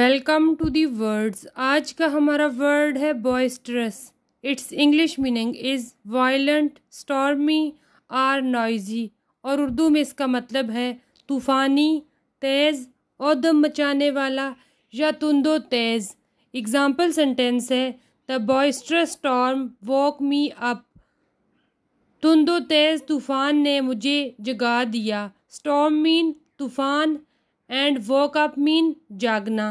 welcome to the words आज का हमारा वर्ड है boisterous it's English meaning is violent stormy or noisy और उर्दू में इसका मतलब है तूफ़ानी तेज़ और दम मचाने वाला या तुंदो तेज़ एग्ज़ाम्पल सेंटेंस है the boisterous storm woke me up तुंदो तेज़ तूफ़ान ने मुझे जगा दिया स्टॉर्म मीन तूफ़ान एंड वॉक अप मीन जागना